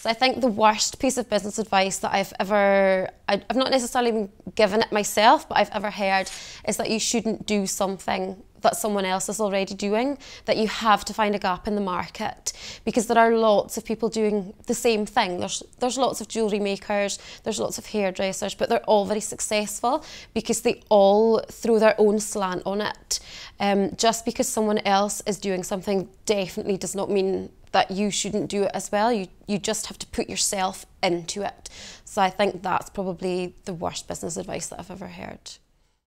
So I think the worst piece of business advice that I've ever, I, have not necessarily been given it myself, but I've ever heard is that you shouldn't do something that someone else is already doing, that you have to find a gap in the market because there are lots of people doing the same thing. There's, there's lots of jewellery makers, there's lots of hairdressers, but they're all very successful because they all throw their own slant on it. Um, just because someone else is doing something definitely does not mean that you shouldn't do it as well. You, you just have to put yourself into it. So I think that's probably the worst business advice that I've ever heard.